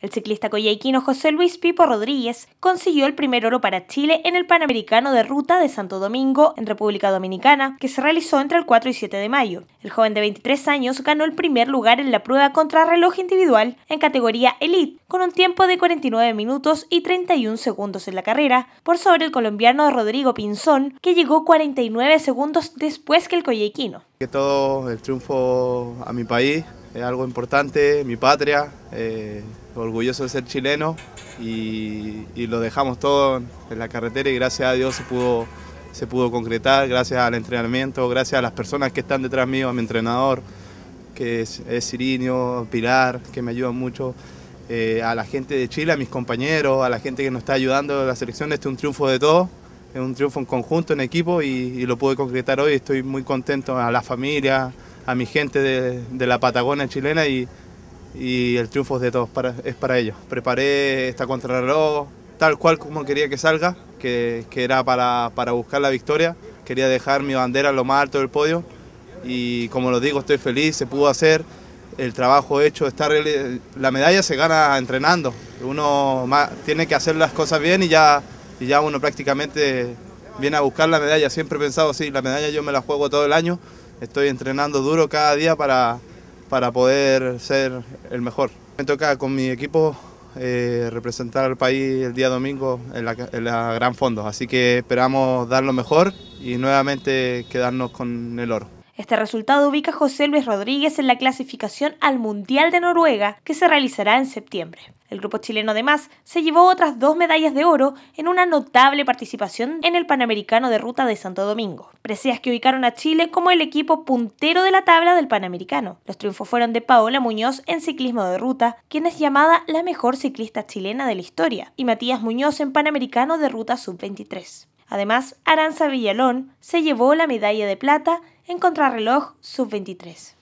El ciclista coyaquino José Luis Pipo Rodríguez consiguió el primer oro para Chile en el Panamericano de Ruta de Santo Domingo en República Dominicana, que se realizó entre el 4 y 7 de mayo. El joven de 23 años ganó el primer lugar en la prueba contra reloj individual en categoría Elite, con un tiempo de 49 minutos y 31 segundos en la carrera, por sobre el colombiano Rodrigo Pinzón, que llegó 49 segundos después que el coyaquino. Que todo el triunfo a mi país es algo importante, mi patria. Eh, orgulloso de ser chileno y, lo dejamos todo en la carretera y gracias a Dios se pudo, se pudo concretar, gracias al entrenamiento, gracias a las personas que están detrás mío, a mi entrenador, que es, es Pilar, que me ayudan mucho, eh, a la gente de Chile, a mis compañeros, a la gente que nos está ayudando en la selección. Este es un triunfo de todos, es un triunfo en conjunto, en equipo y, lo pude concretar hoy. Estoy muy contento a la familia, a mi gente de, de la Patagonia chilena y y el triunfo es de todos, para, es para ellos. Preparé esta contrarreloj tal cual como quería que salga, que, que era para, para, buscar la victoria. Quería dejar mi bandera lo más alto del podio y como lo digo, estoy feliz, se pudo hacer el trabajo hecho, está eh, la medalla se gana entrenando. Uno tiene que hacer las cosas bien y ya, y ya uno prácticamente viene a buscar la medalla. Siempre he pensado así, la medalla yo me la juego todo el año. Estoy entrenando duro cada día para, para poder ser el mejor. Me toca con mi equipo eh, representar al país el día domingo en la Gran Fondo, así que esperamos dar lo mejor y nuevamente quedarnos con el oro. Este resultado ubica a José Luis Rodríguez en la clasificación al Mundial de Noruega, que se realizará en septiembre. El grupo chileno además se llevó otras dos medallas de oro en una notable participación en el Panamericano de Ruta de Santo Domingo, Precias que ubicaron a Chile como el equipo puntero de la tabla del Panamericano. Los triunfos fueron de Paola Muñoz en ciclismo de ruta, quien es llamada la mejor ciclista chilena de la historia, y Matías Muñoz en Panamericano de Ruta Sub-23. Además, Aranza Villalón se llevó la medalla de plata en contrarreloj sub-23.